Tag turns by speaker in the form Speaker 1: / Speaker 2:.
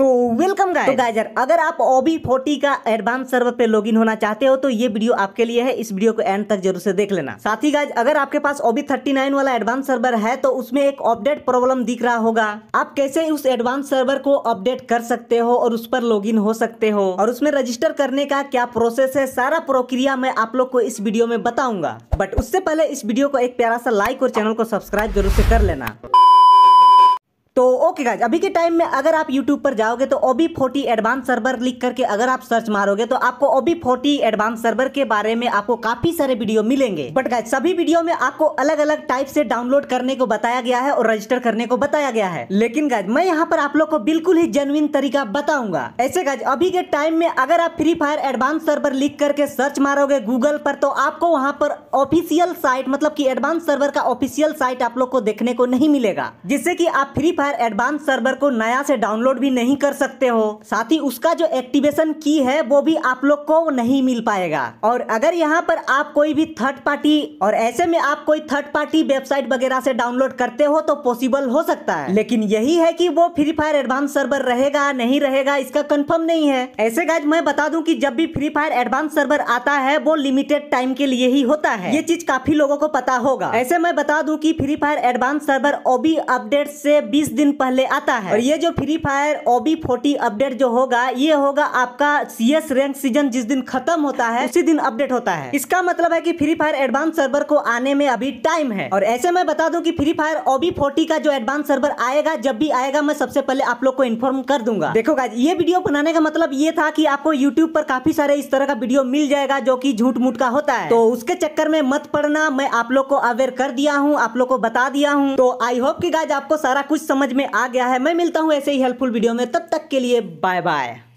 Speaker 1: तो welcome hmm. Guys तो guys यार अगर आप ओबी फोर्टी का एडवांस सर्वर पे लॉगिन होना चाहते हो तो ये वीडियो आपके लिए है इस वीडियो को एंड तक जरूर से देख लेना साथ ही गाइस अगर आपके पास ओबी थर्टी नाइन वाला एडवांस सर्वर है तो उसमें एक अपडेट प्रॉब्लम दिख रहा होगा आप कैसे उस एडवांस सर्वर को अपडेट कर सकते हो और उस पर लॉग हो सकते हो और उसमें रजिस्टर करने का क्या प्रोसेस है सारा प्रक्रिया मैं आप लोग को इस वीडियो में बताऊंगा बट उससे पहले इस वीडियो को एक प्यारा सा लाइक और चैनल को सब्सक्राइब जरूर से कर लेना तो ओके गाइज अभी के टाइम में अगर आप यूट्यूब पर जाओगे तो ओबी फोर्टी एडवांस सर्वर लिख करके अगर आप सर्च मारोगे तो आपको ओबी फोर्टी एडवांस सर्वर के बारे में आपको काफी सारे वीडियो मिलेंगे बट गाइज सभी वीडियो में आपको अलग अलग टाइप से डाउनलोड करने को बताया गया है और रजिस्टर करने को बताया गया है लेकिन गाइज मैं यहाँ पर आप लोग को बिल्कुल ही जेनुइन तरीका बताऊंगा ऐसे गाइज अभी के टाइम में अगर आप फ्री फायर एडवांस सर्वर लिख करके सर्च मारोगे गूगल पर तो आपको वहाँ पर ऑफिसियल साइट मतलब की एडवांस सर्वर का ऑफिसियल साइट आप लोग को देखने को नहीं मिलेगा जिससे की आप फ्री फायर बार एडवांस सर्वर को नया से डाउनलोड भी नहीं कर सकते हो साथ ही उसका जो एक्टिवेशन की है वो भी आप लोग को नहीं मिल पाएगा और अगर यहाँ पर आप कोई भी थर्ड पार्टी और ऐसे में आप कोई थर्ड पार्टी वेबसाइट वगैरह से डाउनलोड करते हो तो पॉसिबल हो सकता है लेकिन यही है की वो फ्री फायर एडवांस सर्वर रहेगा नहीं रहेगा इसका कन्फर्म नहीं है ऐसे गाय मैं बता दूँ की जब भी फ्री फायर एडवांस सर्वर आता है वो लिमिटेड टाइम के लिए ही होता है ये चीज काफी लोगों को पता होगा ऐसे मैं बता दूं कि free fire advance server OB update से 20 दिन पहले आता है और ये जो free fire OB forty update जो होगा ये होगा आपका सी एस रैंक सीजन जिस दिन खत्म होता है उसी दिन अपडेट होता है इसका मतलब है की फ्री फायर एडवांस सर्वर को आने में अभी टाइम है और ऐसे में बता दू की फ्री फायर ओबी फोर्टी का जो एडवांस सर्वर आएगा जब भी आएगा मैं सबसे पहले आप लोग को इन्फॉर्म कर दूंगा देखो ये वीडियो बनाने का मतलब ये था की आपको यूट्यूब पर काफी सारे इस तरह का वीडियो मिल जाएगा जो की झूठ मूठ का होता है तो उसके चक्कर में मत पड़ना मैं आप लोग को अवेयर कर दिया हूँ आप लोग को बता दिया हूँ तो आई होप की गाज आपको सारा कुछ समझ समझ में आ गया है मैं मिलता हूँ ऐसे ही हेल्पफुल वीडियो में तब तक के लिए बाय बाय